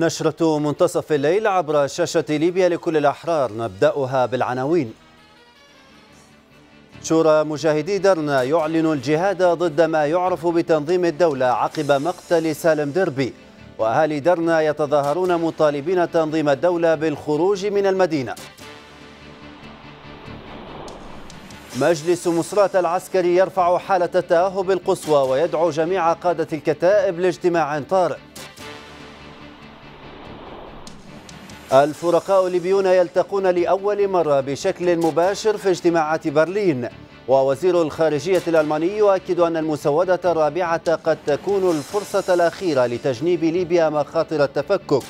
نشرة منتصف الليل عبر شاشة ليبيا لكل الأحرار نبدأها بالعناوين شورى مجاهدي درنا يعلن الجهاد ضد ما يعرف بتنظيم الدولة عقب مقتل سالم دربي وأهالي درنا يتظاهرون مطالبين تنظيم الدولة بالخروج من المدينة مجلس مصرات العسكري يرفع حالة التأهب القصوى ويدعو جميع قادة الكتائب لاجتماع طارئ الفرقاء الليبيون يلتقون لأول مرة بشكل مباشر في اجتماعات برلين ووزير الخارجية الألماني يؤكد أن المسودة الرابعة قد تكون الفرصة الأخيرة لتجنيب ليبيا مخاطر التفكك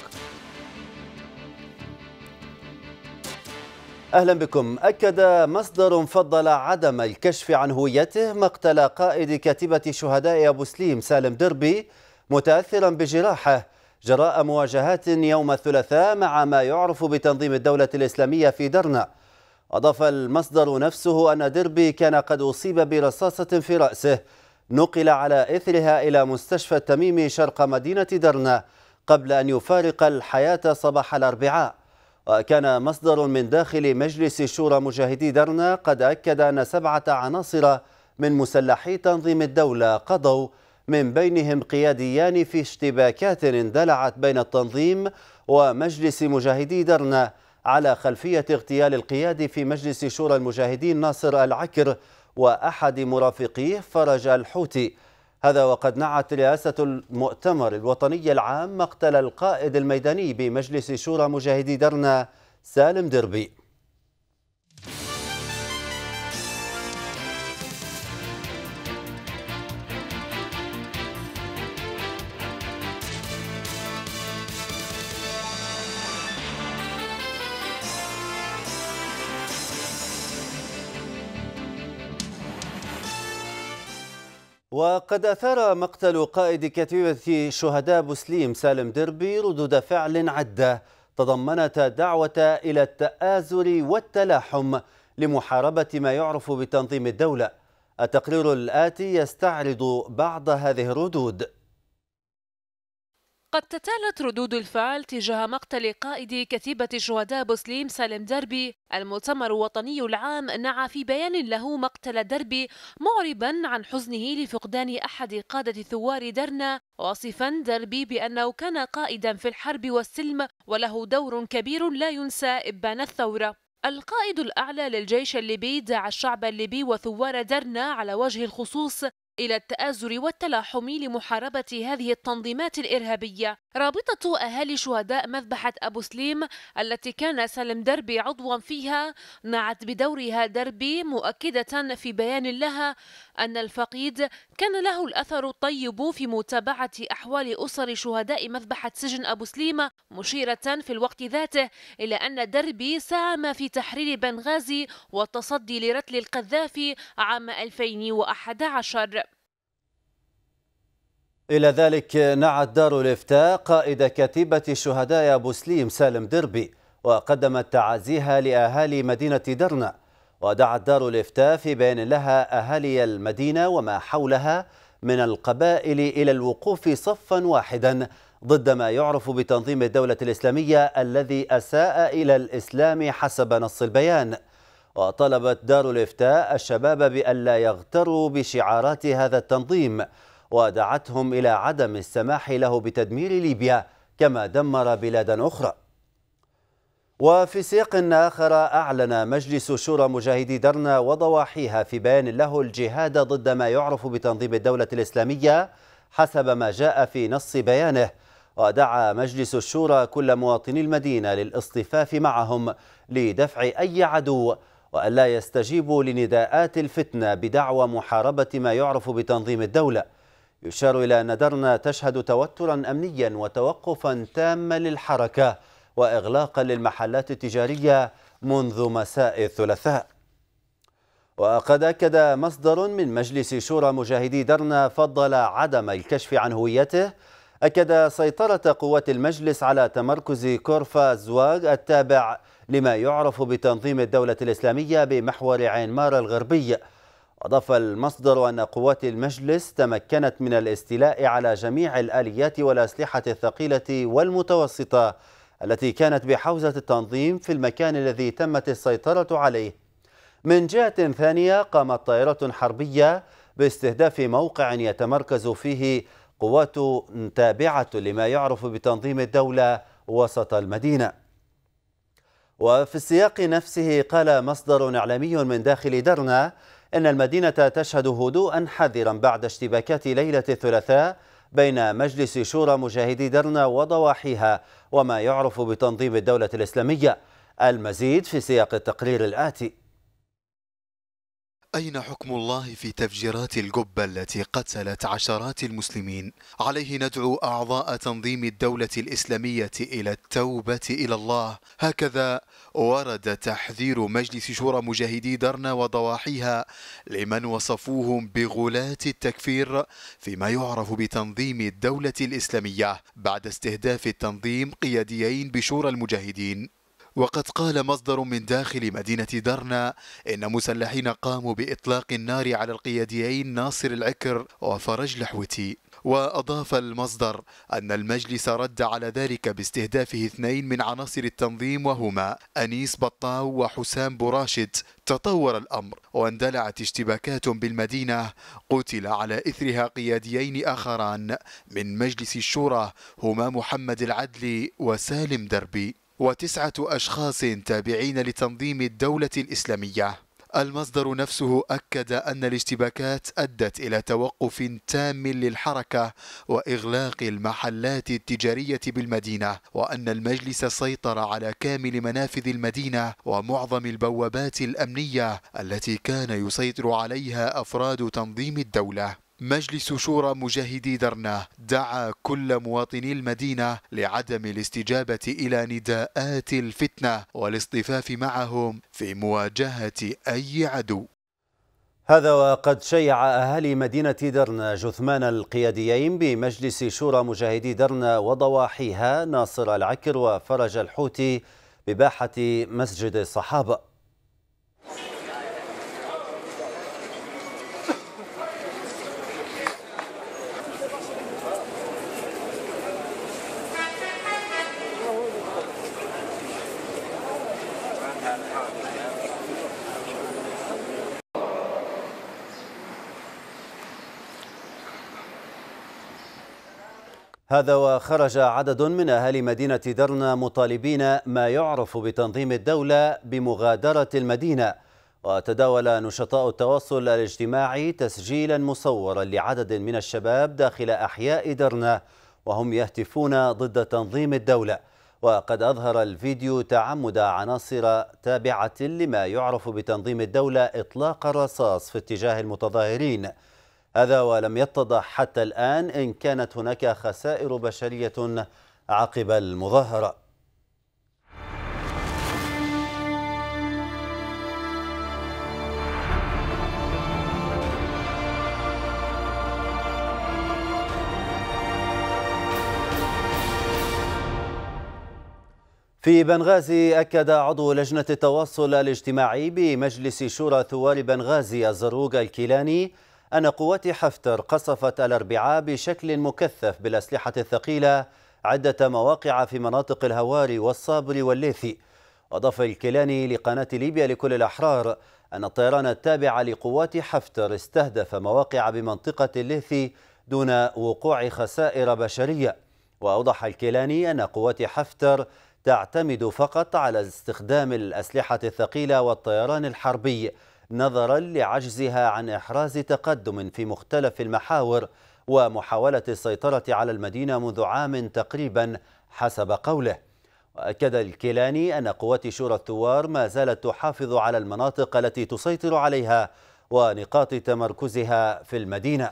أهلا بكم أكد مصدر فضل عدم الكشف عن هويته مقتل قائد كتيبة شهداء أبو سليم سالم دربي متأثرا بجراحه جراء مواجهات يوم الثلاثاء مع ما يعرف بتنظيم الدولة الإسلامية في درنا أضاف المصدر نفسه أن ديربي كان قد أصيب برصاصة في رأسه نقل على إثرها إلى مستشفى التميمي شرق مدينة درنا قبل أن يفارق الحياة صباح الأربعاء وكان مصدر من داخل مجلس شورى مجاهدي درنا قد أكد أن سبعة عناصر من مسلحي تنظيم الدولة قضوا من بينهم قياديان في اشتباكات اندلعت بين التنظيم ومجلس مجاهدي درنا على خلفية اغتيال القيادي في مجلس شورى المجاهدين ناصر العكر وأحد مرافقيه فرج الحوتي هذا وقد نعت رئاسة المؤتمر الوطني العام مقتل القائد الميداني بمجلس شورى مجاهدي درنا سالم دربي وقد أثار مقتل قائد كتيبة شهداء بوسليم سالم دربي ردود فعل عدة تضمنت دعوة إلى التآزر والتلاحم لمحاربة ما يعرف بتنظيم الدولة التقرير الآتي يستعرض بعض هذه الردود قد تتالت ردود الفعل تجاه مقتل قائد كتيبة شهداء بوسليم سالم دربي المؤتمر الوطني العام نعى في بيان له مقتل دربي معربا عن حزنه لفقدان أحد قادة ثوار درنا واصفا دربي بأنه كان قائدا في الحرب والسلم وله دور كبير لا ينسى إبان الثورة القائد الأعلى للجيش الليبي دعا الشعب الليبي وثوار درنا على وجه الخصوص إلى التآزر والتلاحم لمحاربة هذه التنظيمات الإرهابية رابطة أهالي شهداء مذبحة أبو سليم التي كان سالم دربي عضوا فيها نعت بدورها دربي مؤكدة في بيان لها أن الفقيد كان له الأثر الطيب في متابعة أحوال أسر شهداء مذبحة سجن أبو سليم مشيرة في الوقت ذاته إلى أن دربي ساهم في تحرير بنغازي والتصدي لرتل القذافي عام 2011 إلى ذلك نعت دار الإفتاء قائد كتيبة الشهداء أبو سليم سالم دربي وقدمت تعازيها لأهالي مدينة درنا ودعت دار الإفتاء في بيان لها أهالي المدينة وما حولها من القبائل إلى الوقوف صفا واحدا ضد ما يعرف بتنظيم الدولة الإسلامية الذي أساء إلى الإسلام حسب نص البيان وطلبت دار الإفتاء الشباب بأن لا يغتروا بشعارات هذا التنظيم ودعتهم إلى عدم السماح له بتدمير ليبيا كما دمر بلادا أخرى وفي سياق آخر أعلن مجلس شورى مجاهدي درنا وضواحيها في بيان له الجهاد ضد ما يعرف بتنظيم الدولة الإسلامية حسب ما جاء في نص بيانه ودعا مجلس الشورى كل مواطني المدينة للاصطفاف معهم لدفع أي عدو وألا يستجيبوا لنداءات الفتنة بدعوى محاربة ما يعرف بتنظيم الدولة يشار إلى أن درنا تشهد توترا أمنيا وتوقفا تاما للحركة وإغلاقا للمحلات التجارية منذ مساء الثلاثاء وقد أكد مصدر من مجلس شورى مجاهدي درنا فضل عدم الكشف عن هويته أكد سيطرة قوات المجلس على تمركز كورفا زواغ التابع لما يعرف بتنظيم الدولة الإسلامية بمحور عين مار الغربي أضاف المصدر أن قوات المجلس تمكنت من الاستيلاء على جميع الآليات والأسلحة الثقيلة والمتوسطة التي كانت بحوزة التنظيم في المكان الذي تمت السيطرة عليه من جهة ثانية قامت طائرات حربية باستهداف موقع يتمركز فيه قوات تابعة لما يعرف بتنظيم الدولة وسط المدينة وفي السياق نفسه قال مصدر إعلامي من داخل درنا إن المدينة تشهد هدوءا حذرا بعد اشتباكات ليلة الثلاثاء بين مجلس شورى مجاهدي درنا وضواحيها وما يعرف بتنظيم الدولة الإسلامية المزيد في سياق التقرير الآتي أين حكم الله في تفجيرات الجبة التي قتلت عشرات المسلمين؟ عليه ندعو أعضاء تنظيم الدولة الإسلامية إلى التوبة إلى الله هكذا ورد تحذير مجلس شورى مجاهدي درنا وضواحيها لمن وصفوهم بغلاة التكفير فيما يعرف بتنظيم الدولة الإسلامية بعد استهداف التنظيم قياديين بشورى المجاهدين وقد قال مصدر من داخل مدينة درنا إن مسلحين قاموا بإطلاق النار على القياديين ناصر العكر وفرج لحوتي وأضاف المصدر أن المجلس رد على ذلك باستهدافه اثنين من عناصر التنظيم وهما أنيس بطاو وحسام براشد تطور الأمر واندلعت اشتباكات بالمدينة قتل على إثرها قياديين آخران من مجلس الشورى هما محمد العدلي وسالم دربي وتسعة أشخاص تابعين لتنظيم الدولة الإسلامية المصدر نفسه أكد أن الاشتباكات أدت إلى توقف تام للحركة وإغلاق المحلات التجارية بالمدينة وأن المجلس سيطر على كامل منافذ المدينة ومعظم البوابات الأمنية التي كان يسيطر عليها أفراد تنظيم الدولة مجلس شورى مجاهدي درنة دعا كل مواطني المدينة لعدم الاستجابة إلى نداءات الفتنة والاصطفاف معهم في مواجهة أي عدو هذا وقد شيع أهالي مدينة درنا جثمان القياديين بمجلس شورى مجاهدي درنا وضواحيها ناصر العكر وفرج الحوتي بباحة مسجد الصحابة هذا وخرج عدد من أهالي مدينة درنا مطالبين ما يعرف بتنظيم الدولة بمغادرة المدينة وتداول نشطاء التواصل الاجتماعي تسجيلا مصورا لعدد من الشباب داخل أحياء درنا وهم يهتفون ضد تنظيم الدولة وقد أظهر الفيديو تعمد عناصر تابعة لما يعرف بتنظيم الدولة إطلاق الرصاص في اتجاه المتظاهرين هذا ولم يتضح حتى الآن إن كانت هناك خسائر بشرية عقب المظاهرة في بنغازي أكد عضو لجنة التواصل الاجتماعي بمجلس شورى ثوار بنغازي الزروق الكيلاني أن قوات حفتر قصفت الأربعاء بشكل مكثف بالأسلحة الثقيلة عدة مواقع في مناطق الهواري والصابر والليثي أضاف الكيلاني لقناة ليبيا لكل الأحرار أن الطيران التابع لقوات حفتر استهدف مواقع بمنطقة الليثي دون وقوع خسائر بشرية وأوضح الكيلاني أن قوات حفتر تعتمد فقط على استخدام الأسلحة الثقيلة والطيران الحربي نظرا لعجزها عن إحراز تقدم في مختلف المحاور ومحاولة السيطرة على المدينة منذ عام تقريبا حسب قوله وأكد الكيلاني أن قوات شورى الثوار ما زالت تحافظ على المناطق التي تسيطر عليها ونقاط تمركزها في المدينة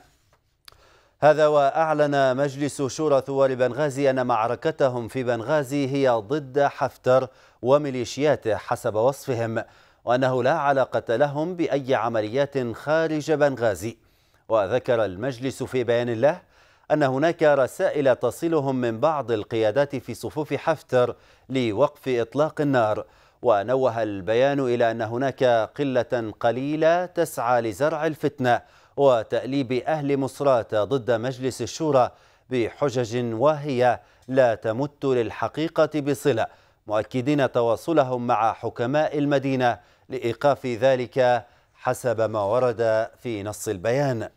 هذا وأعلن مجلس شورى ثوار بنغازي أن معركتهم في بنغازي هي ضد حفتر وميليشياته حسب وصفهم وأنه لا علاقة لهم بأي عمليات خارج بنغازي وذكر المجلس في بيان له أن هناك رسائل تصلهم من بعض القيادات في صفوف حفتر لوقف إطلاق النار ونوه البيان إلى أن هناك قلة قليلة تسعى لزرع الفتنة وتأليب أهل مصرات ضد مجلس الشورى بحجج واهية لا تمت للحقيقة بصلة مؤكدين تواصلهم مع حكماء المدينة لإيقاف ذلك حسب ما ورد في نص البيان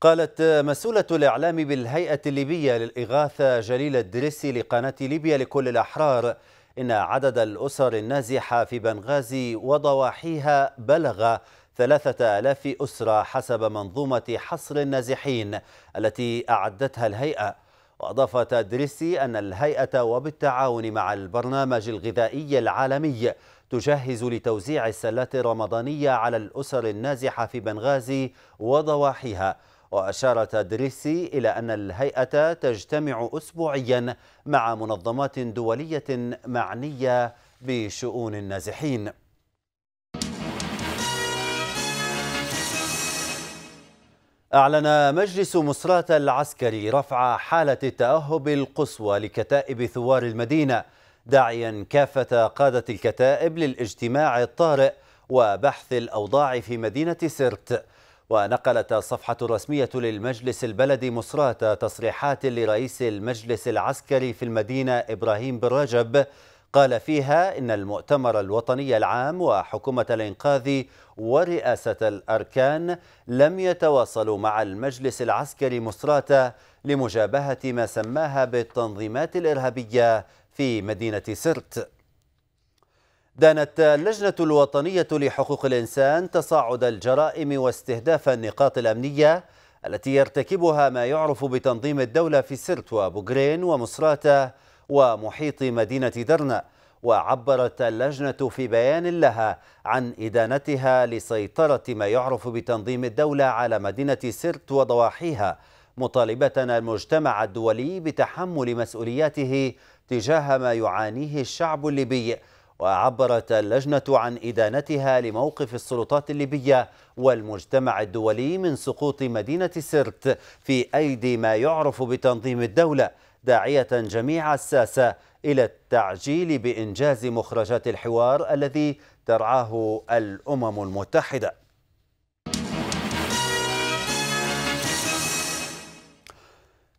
قالت مسؤولة الإعلام بالهيئة الليبية للإغاثة جليل الدريسي لقناة ليبيا لكل الأحرار إن عدد الأسر النازحة في بنغازي وضواحيها بلغ ثلاثة آلاف أسرة حسب منظومة حصر النازحين التي أعدتها الهيئة وأضافت دريسي أن الهيئة وبالتعاون مع البرنامج الغذائي العالمي تجهز لتوزيع السلات الرمضانية على الأسر النازحة في بنغازي وضواحيها وأشار تدريسي إلى أن الهيئة تجتمع أسبوعيا مع منظمات دولية معنية بشؤون النازحين أعلن مجلس مصرات العسكري رفع حالة التأهب القصوى لكتائب ثوار المدينة داعيا كافة قادة الكتائب للاجتماع الطارئ وبحث الأوضاع في مدينة سرت ونقلت الصفحة الرسمية للمجلس البلدي مصرات تصريحات لرئيس المجلس العسكري في المدينة إبراهيم بن رجب قال فيها إن المؤتمر الوطني العام وحكومة الإنقاذ ورئاسة الأركان لم يتواصلوا مع المجلس العسكري مصراتة لمجابهة ما سماها بالتنظيمات الإرهابية في مدينة سرت دانت اللجنة الوطنية لحقوق الإنسان تصاعد الجرائم واستهداف النقاط الأمنية التي يرتكبها ما يعرف بتنظيم الدولة في سرت وبوغرين ومصراتة ومحيط مدينة درنا وعبرت اللجنة في بيان لها عن إدانتها لسيطرة ما يعرف بتنظيم الدولة على مدينة سرت وضواحيها مطالبة المجتمع الدولي بتحمل مسؤولياته تجاه ما يعانيه الشعب الليبي وعبرت اللجنة عن إدانتها لموقف السلطات الليبية والمجتمع الدولي من سقوط مدينة سرت في أيدي ما يعرف بتنظيم الدولة داعية جميع الساسة إلى التعجيل بإنجاز مخرجات الحوار الذي ترعاه الأمم المتحدة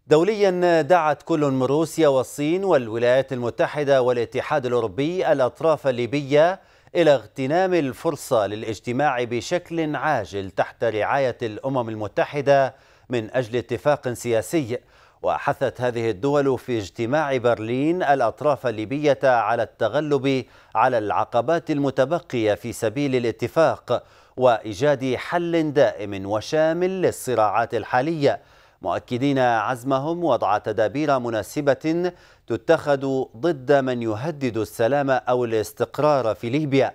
دوليا دعت كل من روسيا والصين والولايات المتحدة والاتحاد الأوروبي الأطراف الليبية إلى اغتنام الفرصة للاجتماع بشكل عاجل تحت رعاية الأمم المتحدة من أجل اتفاق سياسي وحثت هذه الدول في اجتماع برلين الأطراف الليبية على التغلب على العقبات المتبقية في سبيل الاتفاق وإيجاد حل دائم وشامل للصراعات الحالية مؤكدين عزمهم وضع تدابير مناسبة تتخذ ضد من يهدد السلام أو الاستقرار في ليبيا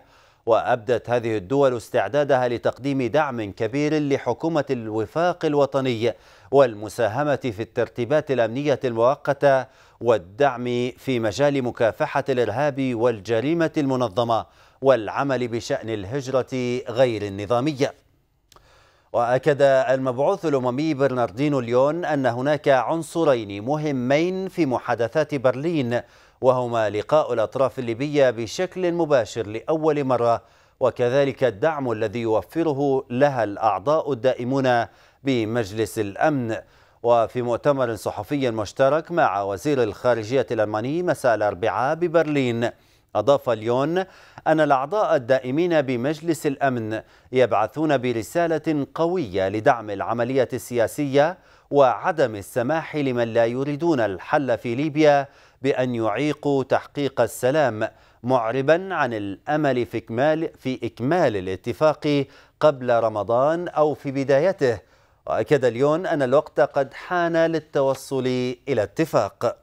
وأبدت هذه الدول استعدادها لتقديم دعم كبير لحكومة الوفاق الوطني والمساهمة في الترتيبات الأمنية المؤقتة والدعم في مجال مكافحة الإرهاب والجريمة المنظمة والعمل بشأن الهجرة غير النظامية وأكد المبعوث الأممي برناردينو ليون أن هناك عنصرين مهمين في محادثات برلين وهما لقاء الأطراف الليبية بشكل مباشر لأول مرة وكذلك الدعم الذي يوفره لها الأعضاء الدائمون بمجلس الأمن وفي مؤتمر صحفي مشترك مع وزير الخارجية الألماني مساء الأربعاء ببرلين أضاف ليون أن الأعضاء الدائمين بمجلس الأمن يبعثون برسالة قوية لدعم العملية السياسية وعدم السماح لمن لا يريدون الحل في ليبيا بأن يعيقوا تحقيق السلام معربا عن الأمل في إكمال, في إكمال الاتفاق قبل رمضان أو في بدايته وأكد ليون أن الوقت قد حان للتوصل إلى اتفاق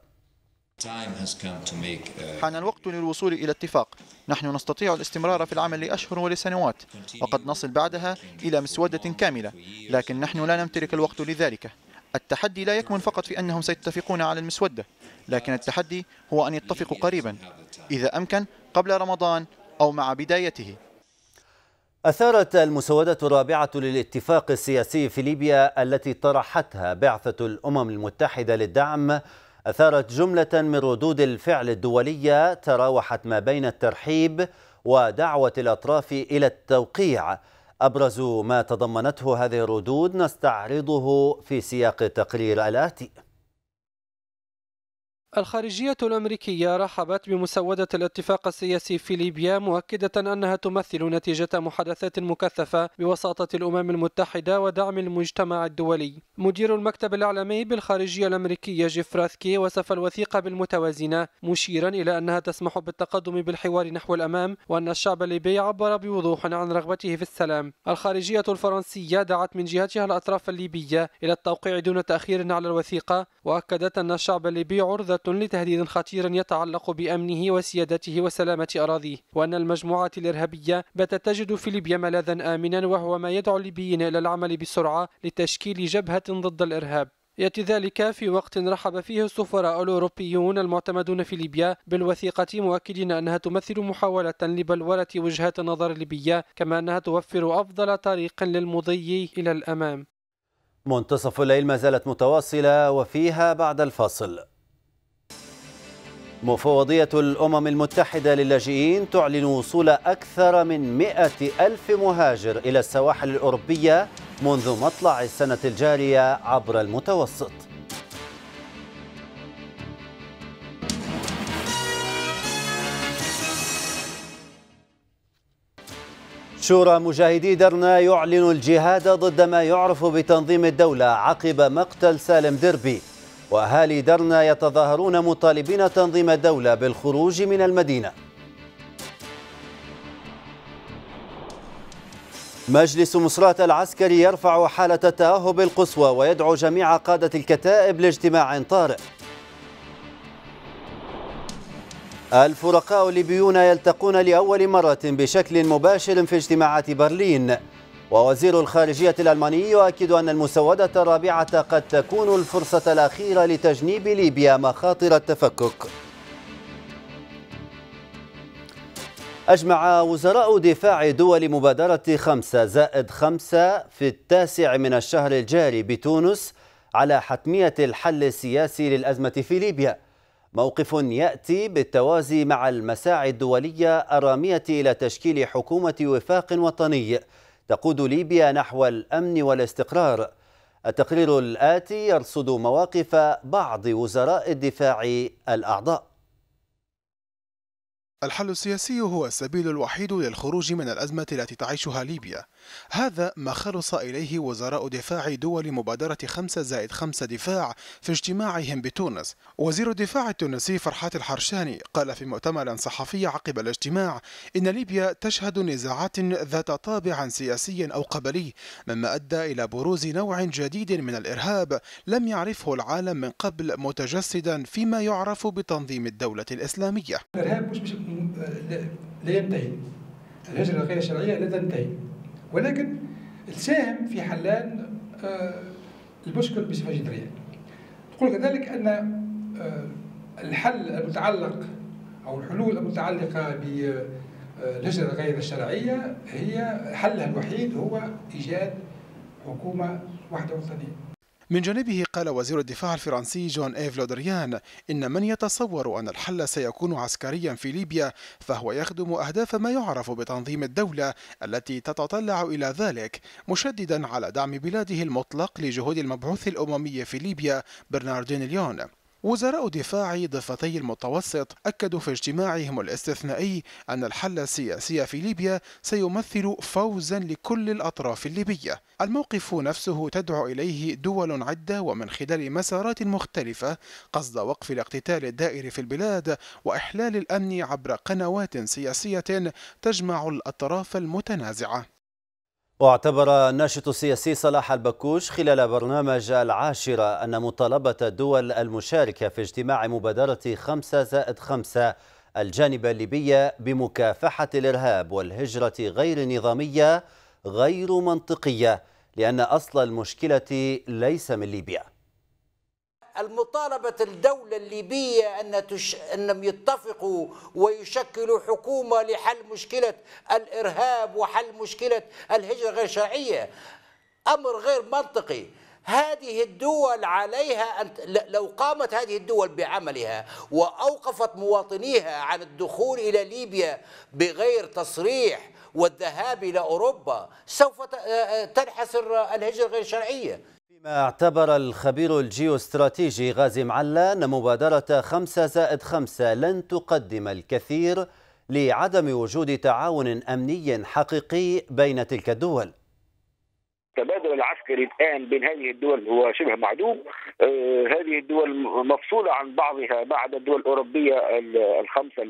حان الوقت للوصول إلى اتفاق نحن نستطيع الاستمرار في العمل لأشهر ولسنوات وقد نصل بعدها إلى مسودة كاملة لكن نحن لا نمتلك الوقت لذلك التحدي لا يكمن فقط في أنهم سيتفقون على المسودة لكن التحدي هو أن يتفقوا قريبا إذا أمكن قبل رمضان أو مع بدايته أثارت المسودة الرابعة للاتفاق السياسي في ليبيا التي طرحتها بعثة الأمم المتحدة للدعم أثارت جملة من ردود الفعل الدولية تراوحت ما بين الترحيب ودعوة الأطراف إلى التوقيع أبرز ما تضمنته هذه الردود نستعرضه في سياق التقرير الآتي الخارجية الأمريكية رحبت بمسودة الاتفاق السياسي في ليبيا مؤكدة أنها تمثل نتيجة محادثات مكثفة بوساطة الأمم المتحدة ودعم المجتمع الدولي. مدير المكتب الإعلامي بالخارجية الأمريكية جيف راثكي وصف الوثيقة بالمتوازنة مشيرا إلى أنها تسمح بالتقدم بالحوار نحو الأمام وأن الشعب الليبي عبر بوضوح عن رغبته في السلام. الخارجية الفرنسية دعت من جهتها الأطراف الليبية إلى التوقيع دون تأخير على الوثيقة وأكدت أن الشعب الليبي عرضة لتهديد خطير يتعلق بأمنه وسيادته وسلامة أراضيه وأن المجموعات الإرهابية باتت تجد في ليبيا ملاذا آمنا وهو ما يدعو الليبيين إلى العمل بسرعة لتشكيل جبهة ضد الإرهاب يأتي ذلك في وقت رحب فيه السفراء الأوروبيون المعتمدون في ليبيا بالوثيقة مؤكدين أنها تمثل محاولة لبلورة وجهات نظر الليبية كما أنها توفر أفضل طريق للمضي إلى الأمام منتصف الليل ما زالت متواصلة وفيها بعد الفاصل مفوضية الأمم المتحدة للاجئين تعلن وصول أكثر من مئة ألف مهاجر إلى السواحل الأوروبية منذ مطلع السنة الجارية عبر المتوسط شورى مجاهدي درنا يعلن الجهاد ضد ما يعرف بتنظيم الدولة عقب مقتل سالم دربي وأهالي درنا يتظاهرون مطالبين تنظيم الدولة بالخروج من المدينة مجلس مصرات العسكري يرفع حالة التأهب القصوى ويدعو جميع قادة الكتائب لاجتماع طارئ الفرقاء الليبيون يلتقون لأول مرة بشكل مباشر في اجتماعات برلين ووزير الخارجية الألماني يؤكد أن المسودة الرابعة قد تكون الفرصة الأخيرة لتجنيب ليبيا مخاطر التفكك أجمع وزراء دفاع دول مبادرة خمسة زائد خمسة في التاسع من الشهر الجاري بتونس على حتمية الحل السياسي للأزمة في ليبيا موقف يأتي بالتوازي مع المساعي الدولية الرامية إلى تشكيل حكومة وفاق وطني تقود ليبيا نحو الأمن والاستقرار التقرير الآتي يرصد مواقف بعض وزراء الدفاع الأعضاء الحل السياسي هو السبيل الوحيد للخروج من الأزمة التي تعيشها ليبيا هذا ما خلص إليه وزراء دفاع دول مبادرة 5 زائد 5 دفاع في اجتماعهم بتونس وزير الدفاع التونسي فرحات الحرشاني قال في مؤتمر صحفي عقب الاجتماع إن ليبيا تشهد نزاعات ذات طابع سياسي أو قبلي مما أدى إلى بروز نوع جديد من الإرهاب لم يعرفه العالم من قبل متجسدا فيما يعرف بتنظيم الدولة الإسلامية الإرهاب مش مش لا ينتهي الهجرة غير الشرعية لا تنتهي ولكن الساهم في حلان آه، المشكل بصفه جذريه. نقول كذلك ان آه، الحل المتعلق او الحلول المتعلقه بالهجره آه، غير الشرعيه هي حلها الوحيد هو ايجاد حكومه واحده وطنيه. من جانبه قال وزير الدفاع الفرنسي جون إيف لودريان إن من يتصور أن الحل سيكون عسكريا في ليبيا فهو يخدم أهداف ما يعرف بتنظيم الدولة التي تتطلع إلى ذلك مشددا على دعم بلاده المطلق لجهود المبعوث الأممي في ليبيا برناردين ليون وزراء دفاع ضفتي المتوسط أكدوا في اجتماعهم الاستثنائي أن الحل السياسي في ليبيا سيمثل فوزا لكل الأطراف الليبية الموقف نفسه تدعو إليه دول عدة ومن خلال مسارات مختلفة قصد وقف الاقتتال الدائر في البلاد وإحلال الأمن عبر قنوات سياسية تجمع الأطراف المتنازعة واعتبر الناشط السياسي صلاح البكوش خلال برنامج العاشرة أن مطالبة الدول المشاركة في اجتماع مبادرة خمسة زائد خمسة الجانب الليبية بمكافحة الإرهاب والهجرة غير نظامية غير منطقية لأن أصل المشكلة ليس من ليبيا المطالبة الدولة الليبية أن تش... أنهم يتفقوا ويشكلوا حكومة لحل مشكلة الإرهاب وحل مشكلة الهجرة غير شرعية أمر غير منطقي هذه الدول عليها أن لو قامت هذه الدول بعملها وأوقفت مواطنيها عن الدخول إلى ليبيا بغير تصريح والذهاب إلى أوروبا سوف آه، آه، تنحسر الهجرة غير شرعية فيما اعتبر الخبير الجيوستراتيجي غازي معلا أن مبادرة 5 زائد 5 لن تقدم الكثير لعدم وجود تعاون أمني حقيقي بين تلك الدول التبادل العسكري الان بين هذه الدول هو شبه معدوم آه، هذه الدول مفصوله عن بعضها بعد الدول الاوروبيه الخمسه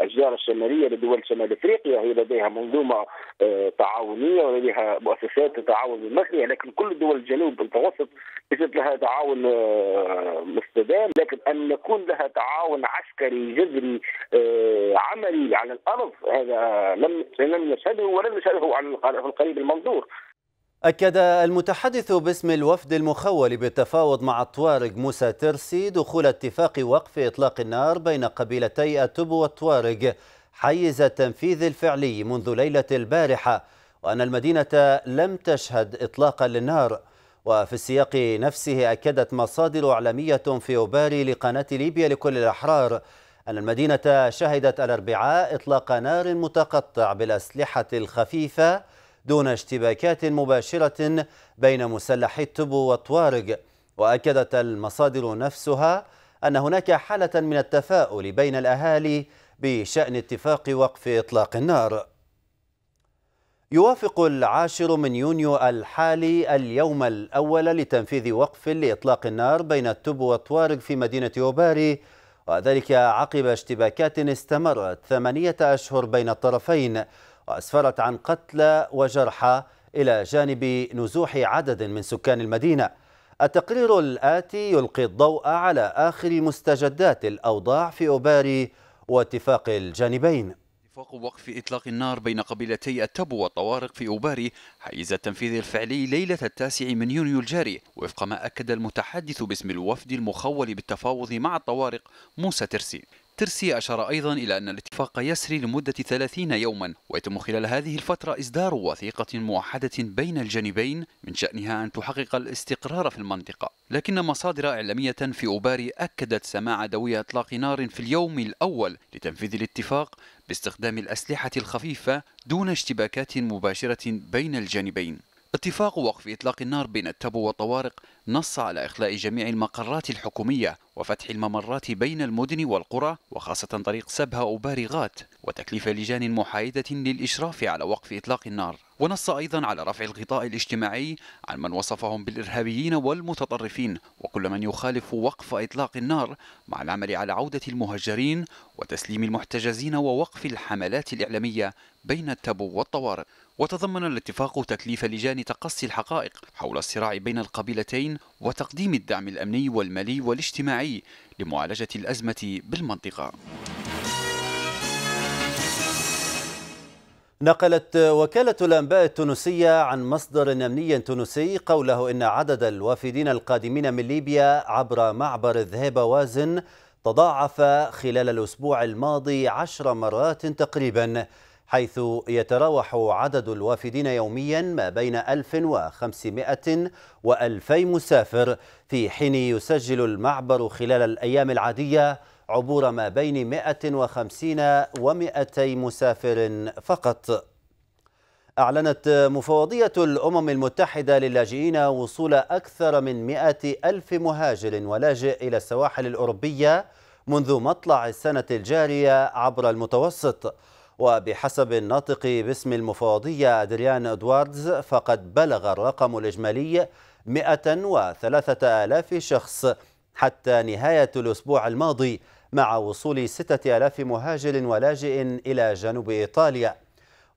الجارة الشمالية لدول شمال أفريقيا هي لديها منظومة آه، تعاونية ولديها مؤسسات تعاون المثلية لكن كل دول الجنوب المتوسط ليست لها تعاون آه، مستدام لكن أن يكون لها تعاون عسكري جذري آه، عملي على الأرض هذا لم لم نشهده ولن نشهده على القريب المنظور أكد المتحدث باسم الوفد المخول بالتفاوض مع الطوارق موسى ترسي دخول اتفاق وقف إطلاق النار بين قبيلتي أتب والطوارق حيز التنفيذ الفعلي منذ ليلة البارحة وأن المدينة لم تشهد إطلاقا للنار وفي السياق نفسه أكدت مصادر إعلامية في أوباري لقناة ليبيا لكل الأحرار أن المدينة شهدت الأربعاء إطلاق نار متقطع بالأسلحة الخفيفة دون اشتباكات مباشرة بين مسلحي التبو والطوارق وأكدت المصادر نفسها أن هناك حالة من التفاؤل بين الأهالي بشأن اتفاق وقف إطلاق النار يوافق العاشر من يونيو الحالي اليوم الأول لتنفيذ وقف لإطلاق النار بين التب والطوارق في مدينة أوباري وذلك عقب اشتباكات استمرت ثمانية أشهر بين الطرفين وأسفرت عن قتلى وجرحى إلى جانب نزوح عدد من سكان المدينة التقرير الآتي يلقي الضوء على آخر مستجدات الأوضاع في أوباري واتفاق الجانبين اتفاق وقف إطلاق النار بين قبيلتي التبو والطوارق في أوباري حيز التنفيذ الفعلي ليلة التاسع من يونيو الجاري وفق ما أكد المتحدث باسم الوفد المخول بالتفاوض مع الطوارق موسى ترسي ترسي أشار أيضا إلى أن الاتفاق يسري لمدة 30 يوما ويتم خلال هذه الفترة إصدار وثيقة موحدة بين الجانبين من شأنها أن تحقق الاستقرار في المنطقة لكن مصادر إعلامية في أوباري أكدت سماع دوي إطلاق نار في اليوم الأول لتنفيذ الاتفاق باستخدام الأسلحة الخفيفة دون اشتباكات مباشرة بين الجانبين اتفاق وقف إطلاق النار بين التبو والطوارق نص على إخلاء جميع المقرات الحكومية وفتح الممرات بين المدن والقرى وخاصة طريق سبها وبارغات وتكليف لجان محايدة للإشراف على وقف إطلاق النار ونص أيضا على رفع الغطاء الاجتماعي عن من وصفهم بالإرهابيين والمتطرفين وكل من يخالف وقف إطلاق النار مع العمل على عودة المهجرين وتسليم المحتجزين ووقف الحملات الإعلامية بين التبو والطوارئ وتضمن الاتفاق تكليف لجان تقصي الحقائق حول الصراع بين القبيلتين وتقديم الدعم الأمني والمالي والاجتماعي لمعالجة الأزمة بالمنطقة نقلت وكالة الأنباء التونسية عن مصدر أمني تونسي قوله إن عدد الوافدين القادمين من ليبيا عبر معبر الذهب وازن تضاعف خلال الأسبوع الماضي عشر مرات تقريباً حيث يتراوح عدد الوافدين يوميا ما بين 1500 و2000 مسافر في حين يسجل المعبر خلال الأيام العادية عبور ما بين 150 و200 مسافر فقط أعلنت مفوضية الأمم المتحدة للاجئين وصول أكثر من 100 ألف مهاجر ولاجئ إلى السواحل الأوروبية منذ مطلع السنة الجارية عبر المتوسط وبحسب الناطق باسم المفوضية أدريان أدواردز فقد بلغ الرقم الإجمالي 103000 شخص حتى نهاية الأسبوع الماضي مع وصول 6000 مهاجر ولاجئ إلى جنوب إيطاليا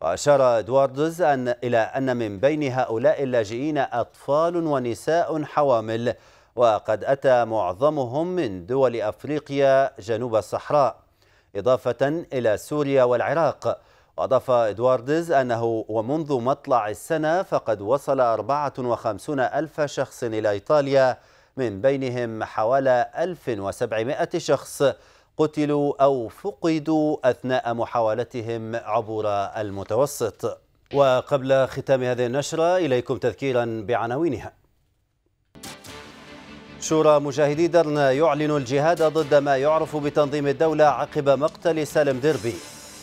وأشار أدواردز أن إلى أن من بين هؤلاء اللاجئين أطفال ونساء حوامل وقد أتى معظمهم من دول أفريقيا جنوب الصحراء إضافة إلى سوريا والعراق وأضاف إدواردز أنه ومنذ مطلع السنة فقد وصل 54 ألف شخص إلى إيطاليا من بينهم حوالي 1700 شخص قتلوا أو فقدوا أثناء محاولتهم عبور المتوسط وقبل ختام هذه النشرة إليكم تذكيرا بعناوينها شورى مجاهدي درنا يعلن الجهاد ضد ما يعرف بتنظيم الدولة عقب مقتل سالم ديربي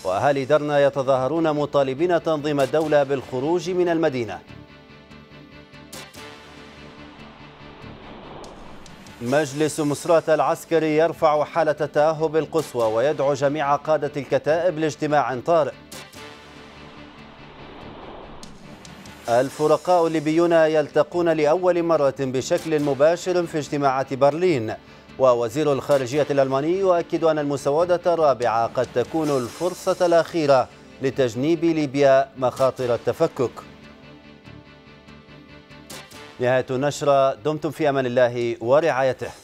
وأهالي درنا يتظاهرون مطالبين تنظيم الدولة بالخروج من المدينة مجلس مصرات العسكري يرفع حالة التاهب القصوى ويدعو جميع قادة الكتائب لاجتماع طارئ الفرقاء الليبيون يلتقون لأول مرة بشكل مباشر في اجتماعات برلين ووزير الخارجية الألماني يؤكد أن المسودة الرابعة قد تكون الفرصة الأخيرة لتجنيب ليبيا مخاطر التفكك نهاية النشرة دمتم في أمان الله ورعايته